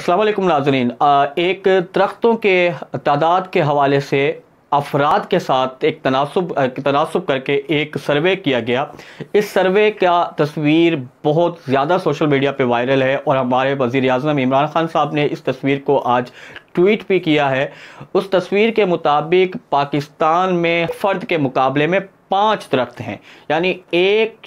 असलम नाजरीन एक दरख्तों के तादाद के हवाले से अफराद के साथ एक तनासब तनासब करके एक सर्वे किया गया इस सर्वे का तस्वीर बहुत ज़्यादा सोशल मीडिया पे वायरल है और हमारे वजीर अजम इमरान ख़ान साहब ने इस तस्वीर को आज ट्वीट भी किया है उस तस्वीर के मुताबिक पाकिस्तान में फ़र्द के मुकाबले में पाँच दरख्त हैं यानी एक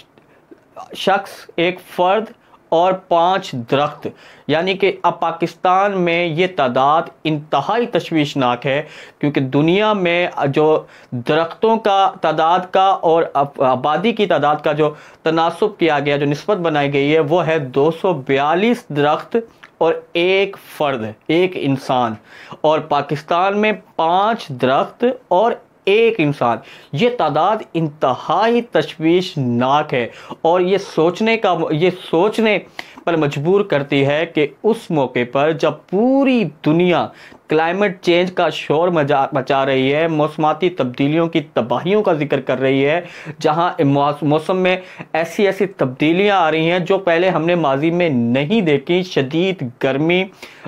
शख्स एक फ़र्द और पाँच दरख्त यानी कि अब पाकिस्तान में ये तादाद इंतहाई तशवीशनाक है क्योंकि दुनिया में जो दरख्तों का तादाद का और आबादी की तादाद का जो तनासब किया गया जो नस्बत बनाई गई है वो है दो सौ बयालीस दरख्त और एक फ़र्द एक इंसान और पाकिस्तान में पाँच दरख्त और एक इंसान ये तादाद इंतहाई तशवीशनाक है और ये सोचने का ये सोचने पर मजबूर करती है कि उस मौके पर जब पूरी दुनिया क्लाइमेट चेंज का शोर मजा मचा रही है मौसमती तब्दीलियों की तबाहियों का जिक्र कर रही है जहां मौसम में ऐसी ऐसी तब्दीलियां आ रही हैं जो पहले हमने माजी में नहीं देखी शदीद गर्मी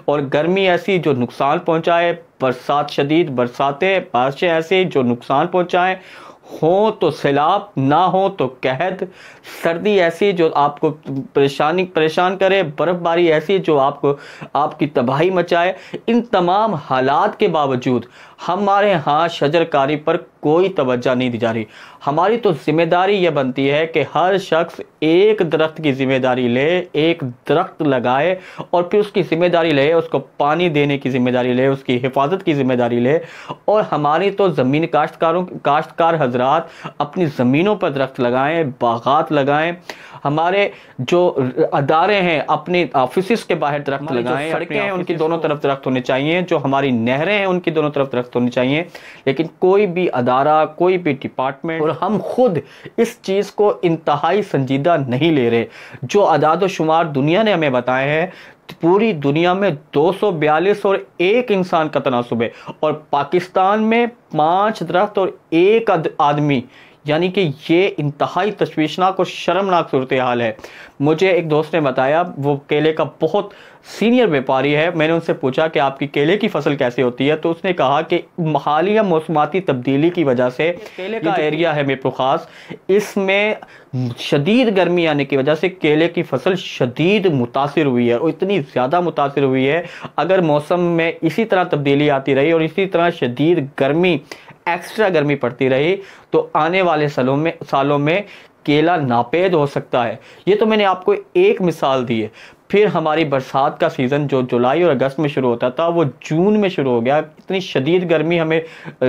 और गर्मी ऐसी जो नुकसान पहुंचाए बरसात शदीद बरसातें बारिशें ऐसी जो नुकसान पहुंचाएं हो तो सैलाब ना हो तो कहत सर्दी ऐसी जो आपको परेशानी परेशान करे बर्फ़बारी ऐसी जो आपको आपकी तबाही मचाए इन तमाम हालात के बावजूद हमारे यहाँ शजरकारी पर कोई तवज्जा नहीं दी जा रही हमारी तो जिम्मेदारी यह बनती है कि हर शख्स एक दरख्त की जिम्मेदारी ले एक दरख्त लगाए और फिर उसकी जिम्मेदारी ले उसको पानी देने की जिम्मेदारी ले उसकी हिफाजत की जिम्मेदारी ले और हमारी तो ज़मीन काश्तकारों काश्तकार हजरात अपनी ज़मीनों पर दरख्त लगाएँ बागात लगाएँ हमारे जो अदारे हैं अपने ऑफिस के बाहर दरख्त लगाए सड़कें हैं उनकी दोनों तरफ दरख्त होने चाहिए जो हमारी नहरें हैं उनकी दोनों तरफ दरख्त होने चाहिए लेकिन कोई भी अदारा कोई भी डिपार्टमेंट और हम खुद इस चीज़ को इंतहाई संजीदा नहीं ले रहे जो अदाद शुमार दुनिया ने हमें बताए हैं पूरी दुनिया में 242 और एक इंसान का तनासुब है और पाकिस्तान में पांच दरख्त और एक आदमी यानी कि ये इंतहाई तशवीशनाक और शर्मनाक सूरत हाल है मुझे एक दोस्त ने बताया वो केले का बहुत सीनियर व्यापारी है मैंने उनसे पूछा कि आपकी केले की फसल कैसे होती है तो उसने कहा कि हालिया मौसमती तब्दीली की वजह से केले का एरिया है मेरे खास इसमें शदीद गर्मी आने की वजह से केले की फसल शदीद मुतासर हुई है और इतनी ज़्यादा मुतासर हुई है अगर मौसम में इसी तरह तब्दीली आती रही और इसी तरह शदीद गर्मी एक्स्ट्रा गर्मी पड़ती रही तो आने वाले सालों में सालों में केला नापेद हो सकता है ये तो मैंने आपको एक मिसाल दी है फिर हमारी बरसात का सीज़न जो जुलाई और अगस्त में शुरू होता था वो जून में शुरू हो गया इतनी शदीद गर्मी हमें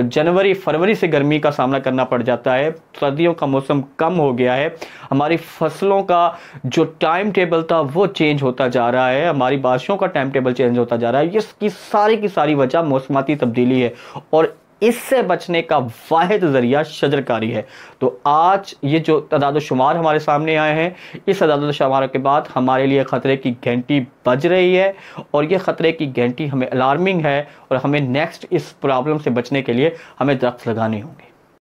जनवरी फरवरी से गर्मी का सामना करना पड़ जाता है सर्दियों का मौसम कम हो गया है हमारी फसलों का जो टाइम टेबल था वो चेंज होता जा रहा है हमारी बारिशों का टाइम टेबल चेंज होता जा रहा है इसकी सारी की सारी वजह मौसमती तब्दीली है और इससे बचने का वाद ज़रिया शजरकारी है तो आज ये जो तदाद शुमार हमारे सामने आए हैं इस तदाद शुमार के बाद हमारे लिए ख़तरे की घंटी बज रही है और ये ख़तरे की घंटी हमें अलार्मिंग है और हमें नेक्स्ट इस प्रॉब्लम से बचने के लिए हमें दरख्त लगाने होंगे